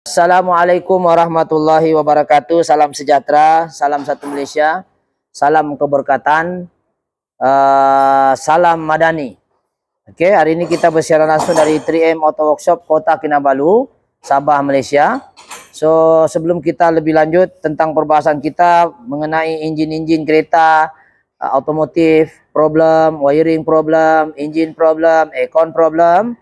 Assalamualaikum warahmatullahi wabarakatuh. Salam sejahtera, salam satu Malaysia, salam keberkatan, uh, salam madani. Oke, okay, hari ini kita bersiaran langsung dari 3M Auto Workshop Kota Kinabalu, Sabah, Malaysia. So, sebelum kita lebih lanjut tentang perbahasan kita mengenai enjin-enjin kereta, uh, otomotif, problem, wiring problem, engine problem, aircon problem,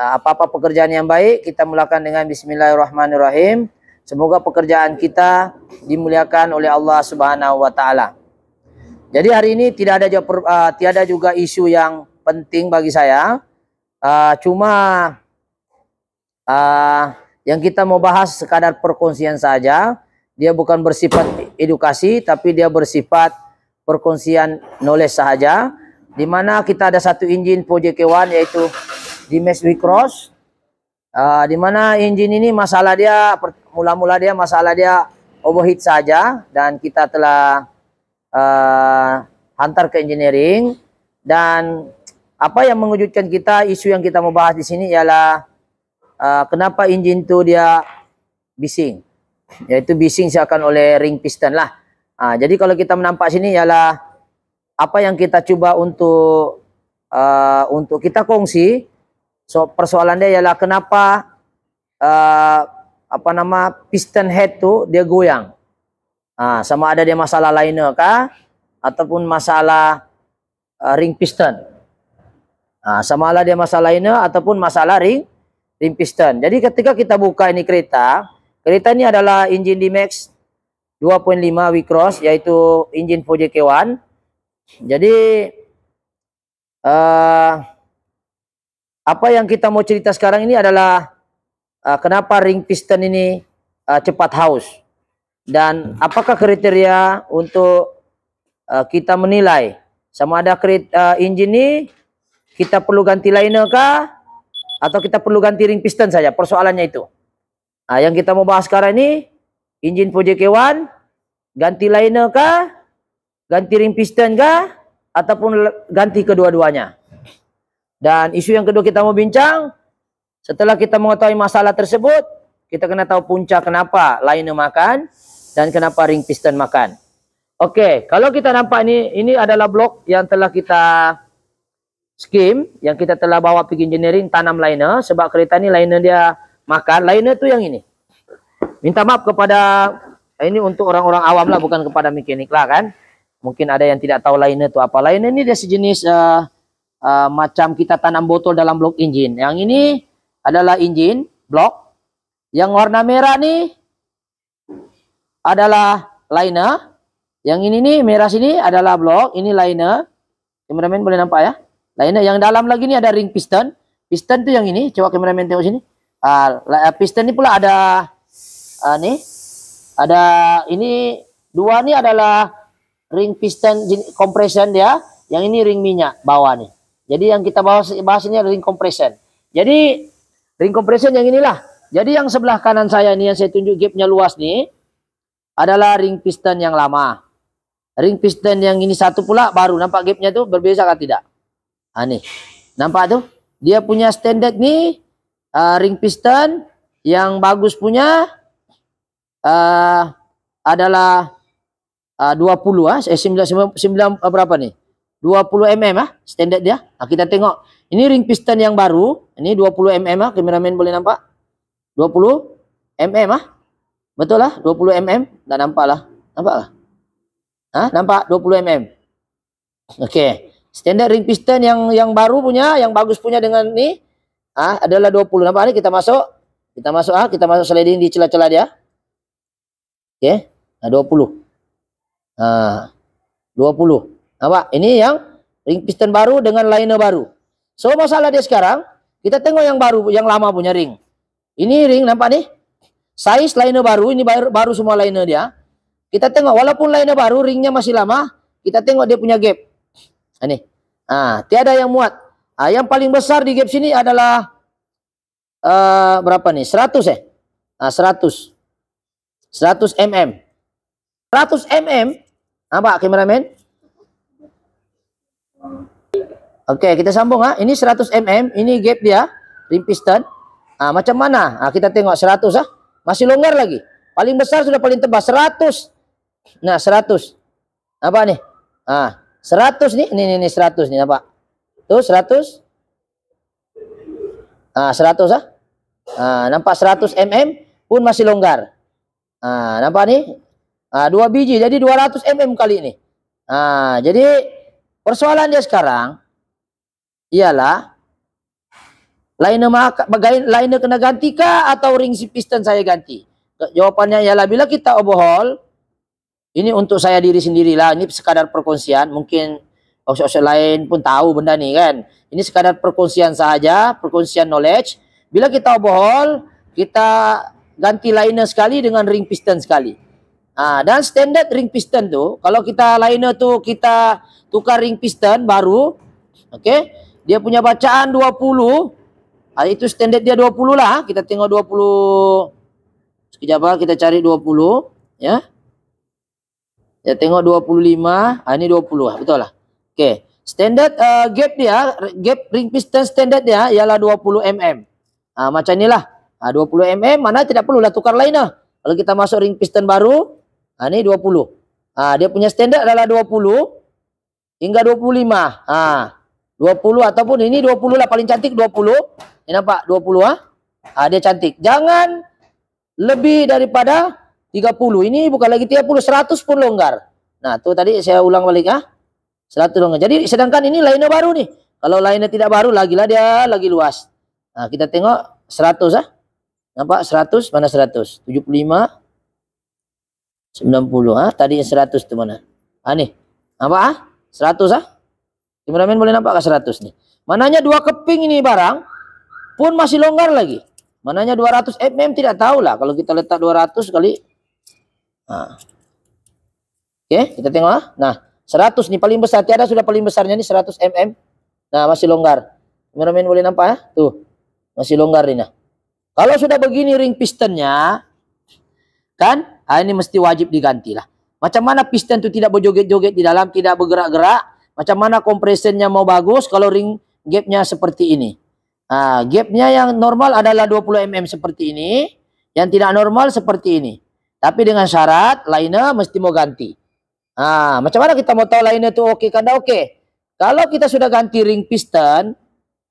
Eh, apa-apa pekerjaan yang baik kita mulakan dengan bismillahirrahmanirrahim. Semoga pekerjaan kita dimuliakan oleh Allah Subhanahu wa taala. Jadi hari ini tidak ada uh, tiada juga isu yang penting bagi saya. Uh, cuma uh, yang kita mau bahas sekadar perkongsian saja. Dia bukan bersifat edukasi tapi dia bersifat perkongsian knowledge saja di mana kita ada satu injin Project yaitu di mesh Cross. uh, di mana engine ini masalah dia mula-mula dia masalah dia overheat saja dan kita telah uh, hantar ke engineering dan apa yang mengejutkan kita isu yang kita mau bahas di sini ialah uh, kenapa engine itu dia bising yaitu bising seakan oleh ring piston lah uh, jadi kalau kita menampak sini ialah apa yang kita coba untuk uh, untuk kita kongsi So persoalan dia ialah kenapa uh, apa nama piston head tu dia goyang. Ha, sama ada dia masalah liner kah ataupun masalah uh, ring piston. Ha, sama ada dia masalah liner ataupun masalah ring ring piston. Jadi ketika kita buka ini kereta, kereta ini adalah enjin d 2.5 V Cross, iaitu enjin 4JK1. Jadi uh, Apa yang kita mau cerita sekarang ini adalah uh, kenapa ring piston ini uh, cepat haus dan apakah kriteria untuk uh, kita menilai sama ada krit, uh, engine ini kita perlu ganti liner kah atau kita perlu ganti ring piston saja persoalannya itu. Nah, yang kita mau bahas sekarang ini engine Project One ganti liner kah ganti ring piston kah ataupun ganti kedua-duanya. Dan isu yang kedua kita mau bincang, setelah kita mengetahui masalah tersebut, kita kena tahu punca kenapa liner makan dan kenapa ring piston makan. Okay, kalau kita nampak ni, ini adalah blok yang telah kita skim, yang kita telah bawa pergi engineering tanam liner sebab kereta ni liner dia makan, liner tu yang ini. Minta maaf kepada eh, ini untuk orang-orang awam lah bukan kepada mekanik lah kan. Mungkin ada yang tidak tahu liner tu apa. Liner ni dia sejenis uh, uh, macam kita tanam botol dalam blok enjin. Yang ini adalah enjin blok. Yang warna merah nih adalah liner. Yang ini nih merah sini adalah blok, ini liner. Kameramen boleh nampak ya? Liner yang dalam lagi nih ada ring piston. Piston tu yang ini, coba kameramen tengok sini. Uh, piston ni pula ada uh, ah, nih ada ini dua nih adalah ring piston compression dia, yang ini ring minyak bawah nih. Jadi yang kita bahas bahas ini adalah ring compression. Jadi ring compression yang inilah. Jadi yang sebelah kanan saya ini yang saya tunjuk gapnya luas nih adalah ring piston yang lama. Ring piston yang ini satu pula baru nampak gapnya tuh berbeza kan tidak? Ah nih. Nampak tuh? Dia punya standard nih uh, ring piston yang bagus punya uh, adalah ah, uh, 20 ah eh, 9, 9, 9 berapa nih? 20 mm ah standar dia. Nah, kita tengok. Ini ring piston yang baru, ini 20 mm ah, kameramen boleh nampak? 20 mm ah. Betul lah, 20 mm. Tak nampak lah. Nampak lah. Ah nampak 20 mm. Okey. Standar ring piston yang yang baru punya, yang bagus punya dengan ni ah adalah 20. Nampak ni kita masuk. Kita masuk ah, kita masuk sliding di celah-celah dia. Okey. Nah, 20. Ah 20. Nampak? Ini yang ring piston baru dengan liner baru. So masalah dia sekarang, kita tengok yang baru, yang lama punya ring. Ini ring nampak nih? Size liner baru, ini baru, baru semua liner dia. Kita tengok walaupun liner baru, ringnya masih lama, kita tengok dia punya gap. Ini. Ah, ah, tiada yang muat. Ah, yang paling besar di gap sini adalah uh, berapa nih? 100 eh. Ah, 100. 100 mm. 100 mm. Nampak kameramen? Oke, kita sambung ha. Ini 100 mm, ini gap dia, rim piston. Ah, macam mana? Ah, kita tengok 100 ah. Masih longgar lagi. Paling besar sudah paling tebal 100. Nah, 100. Apa nih? Ah, 100 nih. Ini ini 100 nih, apa? Tuh 100. Ah, 100 ah. Ah, nampak 100 mm pun masih longgar. Ah, nampak nih? Ah, 2 biji jadi 200 mm kali ini. Ah, jadi persoalan dia sekarang ialah lain bagain lain kena ganti ke atau ring si piston saya ganti? Jawapannya ialah bila kita overhaul ini untuk saya diri sendirilah ini sekadar perkongsian mungkin orang-orang lain pun tahu benda ni kan. Ini sekadar perkongsian saja, perkongsian knowledge. Bila kita overhaul, kita ganti liner sekali dengan ring piston sekali. Ha, dan standard ring piston tu, kalau kita liner tu kita tukar ring piston baru, okey? Dia punya bacaan 20. Ah, itu standar dia 20 lah. Kita tengok 20. Sekejap lah kita cari 20. Ya. Kita tengok 25. Ah, ini 20 lah. Betul lah. Okay. Standard uh, gap dia, gap ring piston standard dia ialah 20 mm. Ah, macam inilah. Ah, 20 mm mana tidak perlulah tukar lain lah. Kalau kita masuk ring piston baru, ah, ini 20. Ah, dia punya standard adalah 20 hingga 25. Ah. 20 ataupun ini 20 lah paling cantik 20. Ini nampak 20 ah. Ah dia cantik. Jangan lebih daripada 30. Ini bukan lagi 30, 100 pun longgar. Nah, tu tadi saya ulang balik ah. 100 longgar. Jadi sedangkan ini lainnya baru nih. Kalau lainnya tidak baru lagilah dia lagi luas. Nah, kita tengok 100 ah. Nampak 100 mana 100? 75 90 ah. Tadi yang 100 tu mana? Ah ni. Nampak ah? 100 ah. Kameramen boleh nampak ke 100 nih. Mananya dua keping ini barang pun masih longgar lagi. Mananya 200 mm tidak tahu lah kalau kita letak 200 kali. Nah. Oke, kita tengok lah. Nah, 100 nih paling besar tiada sudah paling besarnya nih 100 mm. Nah, masih longgar. Kameramen boleh nampak ya? Tuh. Masih longgar ini. Nah. Kalau sudah begini ring pistonnya kan, ah ini mesti wajib diganti lah. Macam mana piston itu tidak berjoget-joget di dalam, tidak bergerak-gerak, Macam mana compressionnya mau bagus kalau ring gapnya seperti ini. Nah, gapnya yang normal adalah 20 mm seperti ini. Yang tidak normal seperti ini. Tapi dengan syarat liner mesti mau ganti. Nah, macam mana kita mau tahu liner itu oke kan? oke. Kalau kita sudah ganti ring piston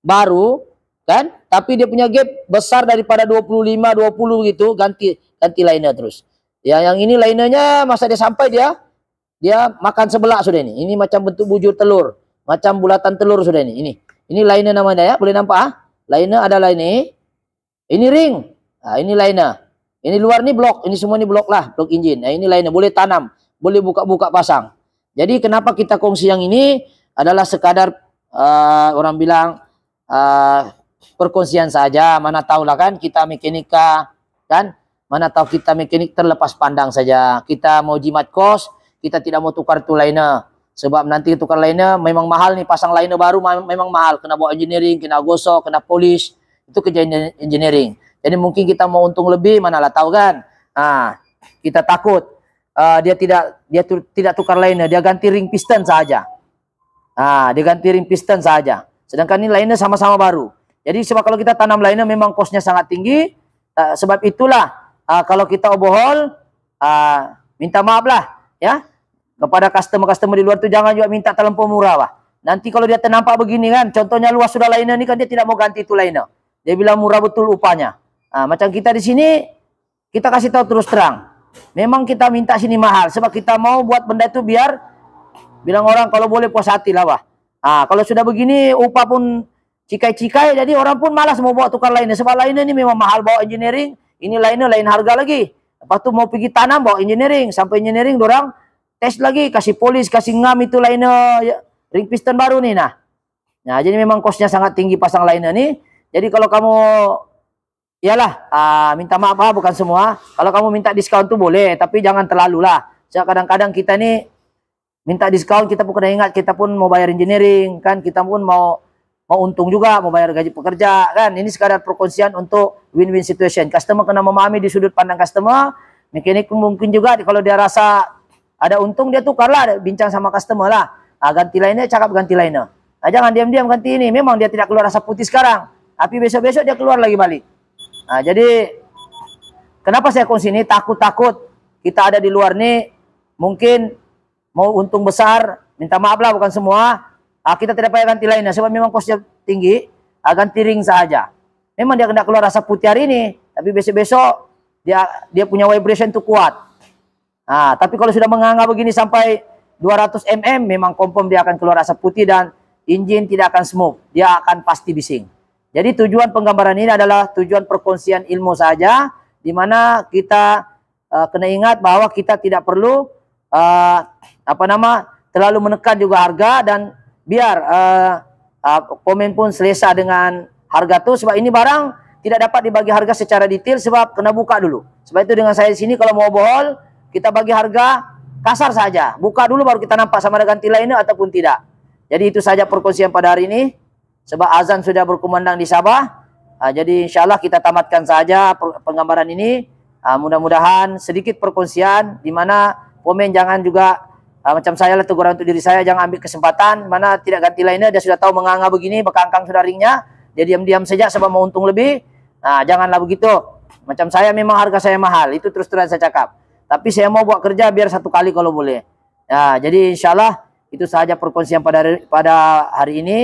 baru kan, tapi dia punya gap besar daripada 25, 20 gitu, ganti ganti liner terus. Ya, yang ini linernya masa dia sampai dia dia makan sebelah sudah ini. Ini macam bentuk bujur telur, macam bulatan telur sudah ini. Ini ini lainnya namanya ya, boleh nampak ah? Lainnya adalah ini. Ini ring. Nah, ini lainnya. Ini luar ini blok, ini semua ini blok lah, blok injin. Nah, ini lainnya boleh tanam, boleh buka-buka pasang. Jadi kenapa kita kongsi yang ini adalah sekadar uh, orang bilang uh, perkongsian saja, mana tahulah kan kita mekanika kan, mana tahu kita mekanik terlepas pandang saja. Kita mau jimat kos, kita tidak mau tukar tu liner sebab nanti tukar lainnya memang mahal ni pasang lainnya baru memang mahal kena buat engineering kena gosok kena polish itu kerja engineering jadi mungkin kita mau untung lebih mana lah tahu kan ha, kita takut uh, dia tidak dia tu, tidak tukar lainnya dia ganti ring piston saja ha, dia ganti ring piston saja sedangkan ini lainnya sama-sama baru jadi sebab kalau kita tanam lainnya memang kosnya sangat tinggi uh, sebab itulah uh, kalau kita obohol uh, minta maaf lah ya Kepada customer-customer di luar tuh jangan juga minta telepon murah lah. Nanti kalau dia ternampak begini kan, contohnya luas sudah lainnya ini kan dia tidak mau ganti itu lainnya. Dia bilang murah betul upahnya. Nah, macam kita di sini, kita kasih tahu terus terang. Memang kita minta sini mahal, sebab kita mau buat benda itu biar bilang orang kalau boleh puas hati lah wah Nah, kalau sudah begini upah pun cikai-cikai, jadi orang pun malas mau bawa tukar lainnya. Sebab lainnya ini memang mahal bawa engineering, ini lainnya lain harga lagi. Lepas tu mau pergi tanam bawa engineering, sampai engineering orang tes lagi, kasih polis, kasih ngam itu lainnya ya, ring piston baru nih nah. Nah, jadi memang kosnya sangat tinggi pasang lainnya nih. Jadi kalau kamu iyalah uh, minta maaf ah, bukan semua. Kalau kamu minta diskon tuh boleh, tapi jangan terlalu lah. So, kadang-kadang kita nih minta diskon kita pun kena ingat kita pun mau bayar engineering kan, kita pun mau mau untung juga, mau bayar gaji pekerja kan. Ini sekadar perkongsian untuk win-win situation. Customer kena memahami di sudut pandang customer, mekanik mungkin juga kalau dia rasa ada untung dia tukar lah, bincang sama customer lah. Nah, ganti lainnya, cakap ganti lainnya. Nah, jangan diam-diam ganti ini. Memang dia tidak keluar rasa putih sekarang. Tapi besok-besok dia keluar lagi balik. Nah, jadi kenapa saya kongsi ini? Takut-takut kita ada di luar nih, mungkin mau untung besar, minta maaf lah bukan semua. Ah, kita tidak pakai ganti lainnya, sebab memang kosnya tinggi, nah, ganti ring saja. Memang dia kena keluar rasa putih hari ini, tapi besok-besok dia dia punya vibration itu kuat. Nah, tapi kalau sudah menganga begini sampai 200 mm, memang kompom dia akan keluar asap putih dan injin tidak akan smoke. Dia akan pasti bising. Jadi tujuan penggambaran ini adalah tujuan perkongsian ilmu saja, di mana kita uh, kena ingat bahwa kita tidak perlu uh, apa nama terlalu menekan juga harga dan biar uh, uh, komen pun selesa dengan harga tuh sebab ini barang tidak dapat dibagi harga secara detail sebab kena buka dulu. Sebab itu dengan saya di sini kalau mau bohol kita bagi harga kasar saja. Buka dulu baru kita nampak sama dengan nilai ini ataupun tidak. Jadi itu saja perkongsian pada hari ini. Sebab azan sudah berkumandang di Sabah. Ah, jadi insya Allah kita tamatkan saja penggambaran ini. Ah, mudah-mudahan sedikit perkongsian di mana komen jangan juga ah, macam saya lah teguran untuk diri saya jangan ambil kesempatan mana tidak ganti lainnya dia sudah tahu menganga begini bekangkang sudah ringnya dia diam-diam saja sebab mau untung lebih nah janganlah begitu macam saya memang harga saya mahal itu terus terusan saya cakap tapi saya mau buat kerja biar satu kali kalau boleh. Ya, jadi insya Allah itu saja perkongsian pada hari, pada hari ini.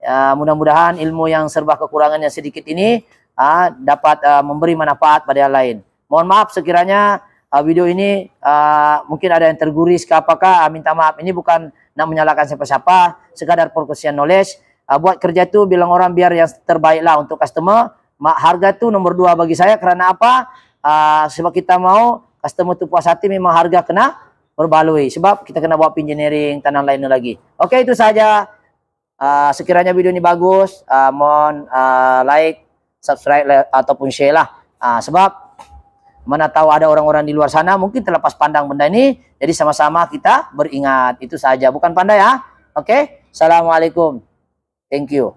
Ya, mudah-mudahan ilmu yang serba kekurangan yang sedikit ini uh, dapat uh, memberi manfaat pada yang lain. Mohon maaf sekiranya uh, video ini uh, mungkin ada yang terguris ke apakah. Uh, minta maaf ini bukan nak menyalahkan siapa-siapa. Sekadar perkongsian knowledge. Uh, buat kerja itu bilang orang biar yang terbaiklah untuk customer. Harga itu nomor dua bagi saya karena apa? Uh, sebab kita mau Customer tu puas hati memang harga kena berbaloi. Sebab kita kena buat engineering, tanam lain lagi. Okey, itu saja. Uh, sekiranya video ini bagus, uh, mohon uh, like, subscribe like, ataupun share lah. Uh, sebab mana tahu ada orang-orang di luar sana mungkin terlepas pandang benda ini. Jadi sama-sama kita beringat. Itu saja. Bukan pandai ya. Okey. Assalamualaikum. Thank you.